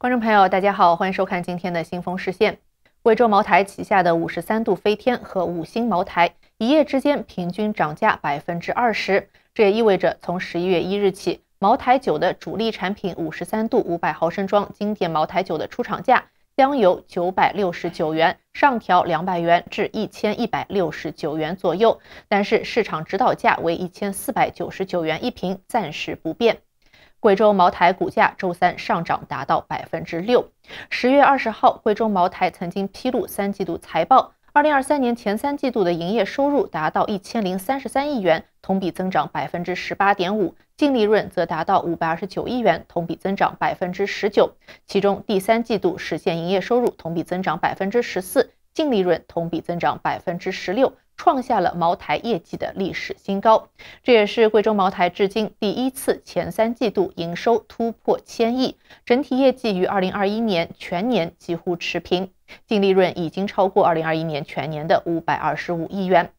观众朋友，大家好，欢迎收看今天的《新风视线》。贵州茅台旗下的五十三度飞天和五星茅台一夜之间平均涨价百分之二十，这也意味着从十一月一日起，茅台酒的主力产品五十三度五百毫升装经典茅台酒的出厂价将由九百六十九元上调两百元至一千一百六十九元左右，但是市场指导价为一千四百九十九元一瓶，暂时不变。贵州茅台股价周三上涨达到百分之六。十月二十号，贵州茅台曾经披露三季度财报，二零二三年前三季度的营业收入达到一千零三十三亿元，同比增长百分之十八点五，净利润则达到五百二十九亿元，同比增长百分之十九。其中第三季度实现营业收入同比增长百分之十四，净利润同比增长百分之十六。创下了茅台业绩的历史新高，这也是贵州茅台至今第一次前三季度营收突破千亿，整体业绩与二零二一年全年几乎持平，净利润已经超过二零二一年全年的五百二十五亿元。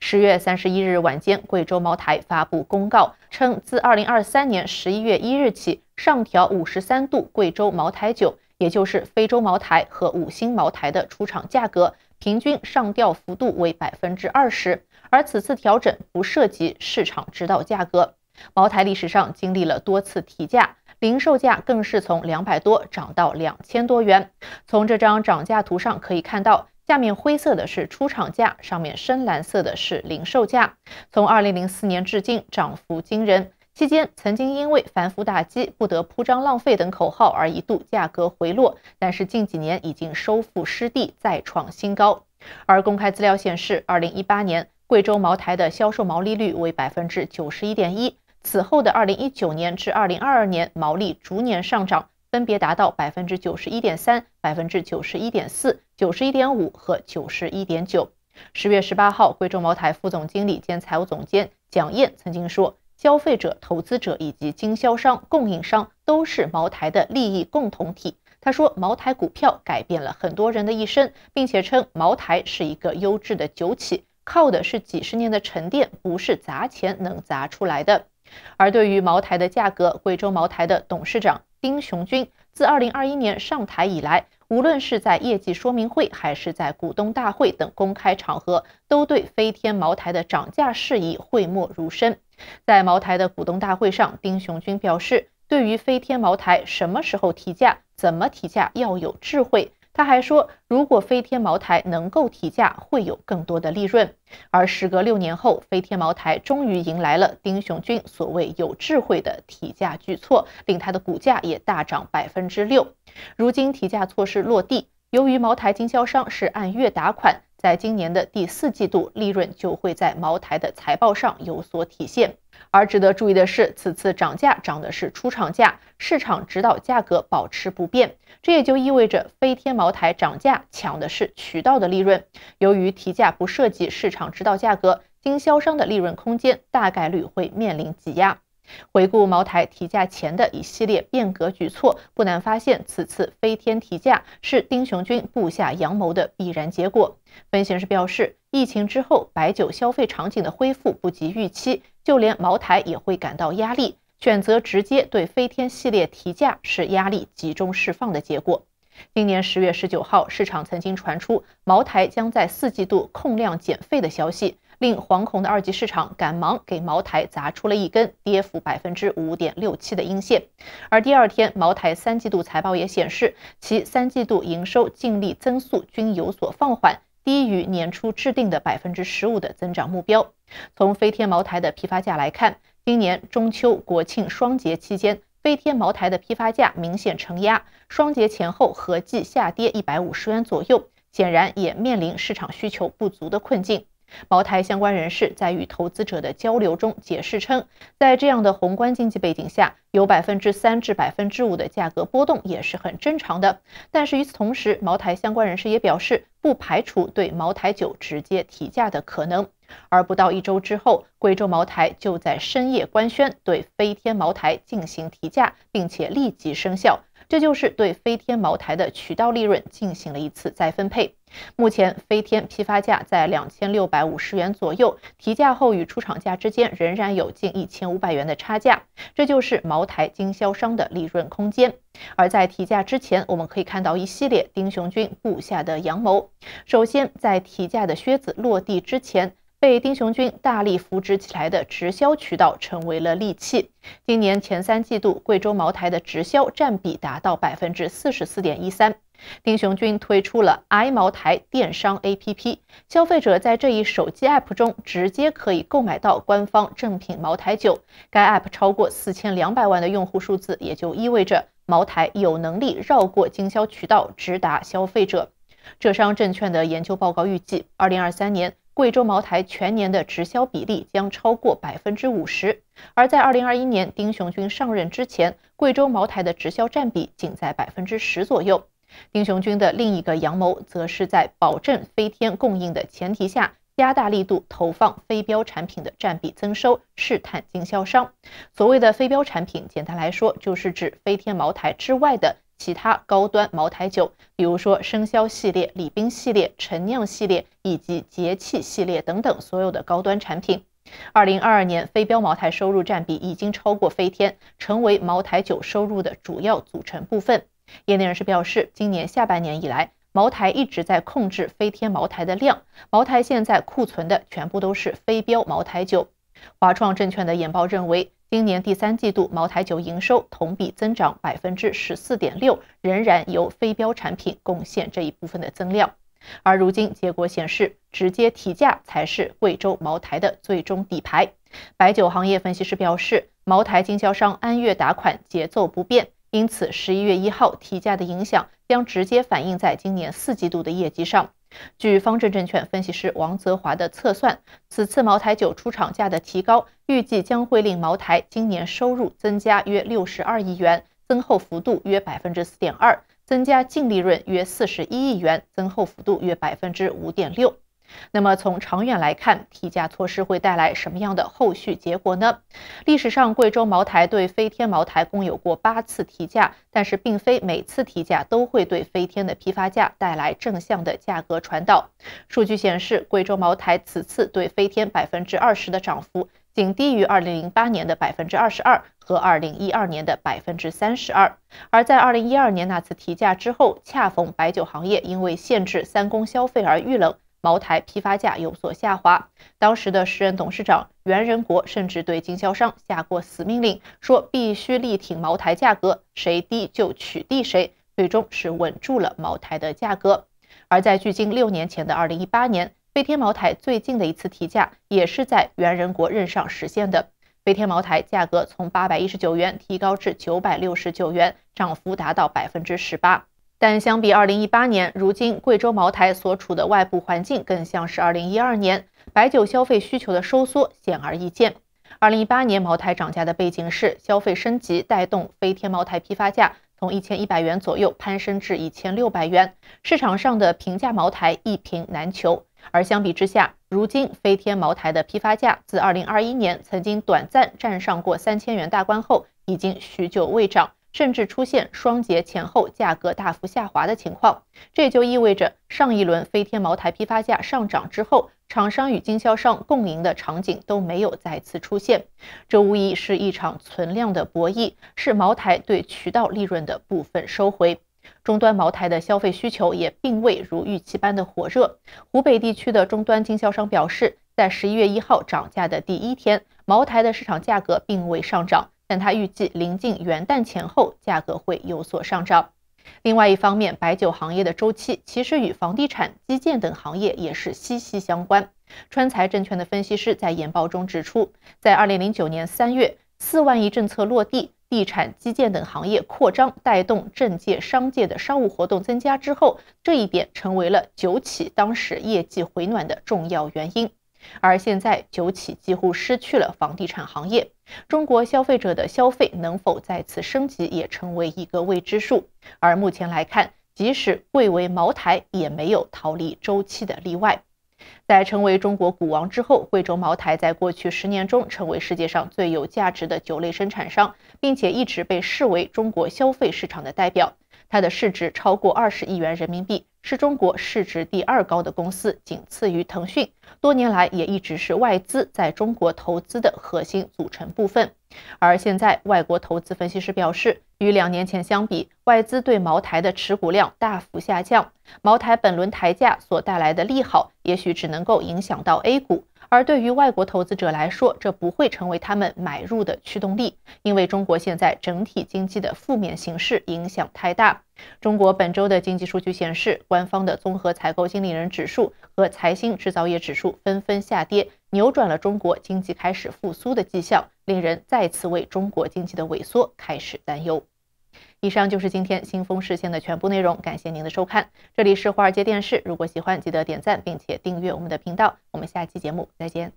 十月三十一日晚间，贵州茅台发布公告称，自二零二三年十一月一日起，上调五十三度贵州茅台酒，也就是非洲茅台和五星茅台的出厂价格。平均上调幅度为百分之二十，而此次调整不涉及市场指导价格。茅台历史上经历了多次提价，零售价更是从两百多涨到两千多元。从这张涨价图上可以看到，下面灰色的是出厂价，上面深蓝色的是零售价。从二零零四年至今，涨幅惊人。期间曾经因为反腐打击、不得铺张浪费等口号而一度价格回落，但是近几年已经收复失地，再创新高。而公开资料显示，二零一八年贵州茅台的销售毛利率为百分之九十一点一，此后的二零一九年至二零二二年，毛利逐年上涨，分别达到百分之九十一点三、百分之九十一点四、九十一点五和九十一点九。十月十八号，贵州茅台副总经理兼财务总监蒋燕曾经说。消费者、投资者以及经销商、供应商都是茅台的利益共同体。他说，茅台股票改变了很多人的一生，并且称茅台是一个优质的酒企，靠的是几十年的沉淀，不是砸钱能砸出来的。而对于茅台的价格，贵州茅台的董事长丁雄军自2021年上台以来。无论是在业绩说明会，还是在股东大会等公开场合，都对飞天茅台的涨价事宜讳莫如深。在茅台的股东大会上，丁雄军表示，对于飞天茅台什么时候提价、怎么提价，要有智慧。他还说，如果飞天茅台能够提价，会有更多的利润。而时隔六年后，飞天茅台终于迎来了丁雄军所谓有智慧的提价举措，令他的股价也大涨百分之六。如今提价措施落地，由于茅台经销商是按月打款。在今年的第四季度，利润就会在茅台的财报上有所体现。而值得注意的是，此次涨价涨的是出厂价，市场指导价格保持不变。这也就意味着飞天茅台涨价抢的是渠道的利润。由于提价不涉及市场指导价格，经销商的利润空间大概率会面临挤压。回顾茅台提价前的一系列变革举措，不难发现，此次飞天提价是丁雄军布下阳谋的必然结果。分析师表示，疫情之后白酒消费场景的恢复不及预期，就连茅台也会感到压力，选择直接对飞天系列提价是压力集中释放的结果。今年十月十九号，市场曾经传出茅台将在四季度控量减费的消息。令惶恐的二级市场赶忙给茅台砸出了一根跌幅百分之五点六七的阴线，而第二天，茅台三季度财报也显示，其三季度营收、净利增速均有所放缓，低于年初制定的百分之十五的增长目标。从飞天茅台的批发价来看，今年中秋、国庆双节期间，飞天茅台的批发价明显承压，双节前后合计下跌一百五十元左右，显然也面临市场需求不足的困境。茅台相关人士在与投资者的交流中解释称，在这样的宏观经济背景下，有百分之三至百分之五的价格波动也是很正常的。但是与此同时，茅台相关人士也表示，不排除对茅台酒直接提价的可能。而不到一周之后，贵州茅台就在深夜官宣对飞天茅台进行提价，并且立即生效。这就是对飞天茅台的渠道利润进行了一次再分配。目前飞天批发价在两千六百五十元左右，提价后与出厂价之间仍然有近一千五百元的差价，这就是茅台经销商的利润空间。而在提价之前，我们可以看到一系列丁雄军布下的阳谋。首先，在提价的靴子落地之前。被丁雄军大力扶持起来的直销渠道成为了利器。今年前三季度，贵州茅台的直销占比达到百分之四十四点一三。丁雄军推出了 i 茅台电商 APP，消费者在这一手机 app 中直接可以购买到官方正品茅台酒。该 app 超过四千两百万的用户数字，也就意味着茅台有能力绕过经销渠道直达消费者。浙商证券的研究报告预计，二零二三年。贵州茅台全年的直销比例将超过百分之五十，而在二零二一年丁雄军上任之前，贵州茅台的直销占比仅在百分之十左右。丁雄军的另一个阳谋，则是在保证飞天供应的前提下，加大力度投放非标产品的占比增收，试探经销商。所谓的非标产品，简单来说，就是指飞天茅台之外的。其他高端茅台酒，比如说生肖系列、礼宾系列、陈酿系列以及节气系列等等，所有的高端产品。二零二二年飞标茅台收入占比已经超过飞天，成为茅台酒收入的主要组成部分。业内人士表示，今年下半年以来，茅台一直在控制飞天茅台的量，茅台现在库存的全部都是飞标茅台酒。华创证券的研报认为。今年第三季度，茅台酒营收同比增长百分之十四点六，仍然由非标产品贡献这一部分的增量。而如今结果显示，直接提价才是贵州茅台的最终底牌。白酒行业分析师表示，茅台经销商按月打款节奏不变，因此十一月一号提价的影响将直接反映在今年四季度的业绩上。据方正证券分析师王泽华的测算，此次茅台酒出厂价的提高，预计将会令茅台今年收入增加约62亿元，增厚幅度约百分之四点二，增加净利润约41亿元，增厚幅度约百分之五点六。那么从长远来看，提价措施会带来什么样的后续结果呢？历史上，贵州茅台对飞天茅台共有过八次提价，但是并非每次提价都会对飞天的批发价带来正向的价格传导。数据显示，贵州茅台此次对飞天百分之二十的涨幅，仅低于二零零八年的百分之二十二和二零一二年的百分之三十二。而在二零一二年那次提价之后，恰逢白酒行业因为限制三公消费而遇冷。茅台批发价有所下滑，当时的时任董事长袁仁国甚至对经销商下过死命令，说必须力挺茅台价格，谁低就取缔谁，最终是稳住了茅台的价格。而在距今六年前的二零一八年，飞天茅台最近的一次提价也是在袁仁国任上实现的，飞天茅台价格从八百一十九元提高至九百六十九元，涨幅达到百分之十八。但相比二零一八年，如今贵州茅台所处的外部环境更像是二零一二年，白酒消费需求的收缩显而易见。二零一八年茅台涨价的背景是消费升级带动飞天茅台批发价从一千一百元左右攀升至一千六百元，市场上的平价茅台一瓶难求。而相比之下，如今飞天茅台的批发价自二零二一年曾经短暂站上过三千元大关后，已经许久未涨。甚至出现双节前后价格大幅下滑的情况，这就意味着上一轮飞天茅台批发价上涨之后，厂商与经销商共赢的场景都没有再次出现。这无疑是一场存量的博弈，是茅台对渠道利润的部分收回。终端茅台的消费需求也并未如预期般的火热。湖北地区的终端经销商表示，在十一月一号涨价的第一天，茅台的市场价格并未上涨。但他预计临近元旦前后，价格会有所上涨。另外一方面，白酒行业的周期其实与房地产、基建等行业也是息息相关。川财证券的分析师在研报中指出，在二零零九年三月四万亿政策落地，地产、基建等行业扩张带动政界、商界的商务活动增加之后，这一点成为了酒企当时业绩回暖的重要原因。而现在，酒企几乎失去了房地产行业，中国消费者的消费能否再次升级，也成为一个未知数。而目前来看，即使贵为茅台，也没有逃离周期的例外。在成为中国股王之后，贵州茅台在过去十年中成为世界上最有价值的酒类生产商，并且一直被视为中国消费市场的代表。它的市值超过二十亿元人民币，是中国市值第二高的公司，仅次于腾讯。多年来，也一直是外资在中国投资的核心组成部分。而现在，外国投资分析师表示，与两年前相比，外资对茅台的持股量大幅下降。茅台本轮抬价所带来的利好，也许只能够影响到 A 股。而对于外国投资者来说，这不会成为他们买入的驱动力，因为中国现在整体经济的负面形势影响太大。中国本周的经济数据显示，官方的综合采购经理人指数和财新制造业指数纷纷下跌，扭转了中国经济开始复苏的迹象，令人再次为中国经济的萎缩开始担忧。以上就是今天新风视线的全部内容，感谢您的收看。这里是华尔街电视，如果喜欢，记得点赞并且订阅我们的频道。我们下期节目再见。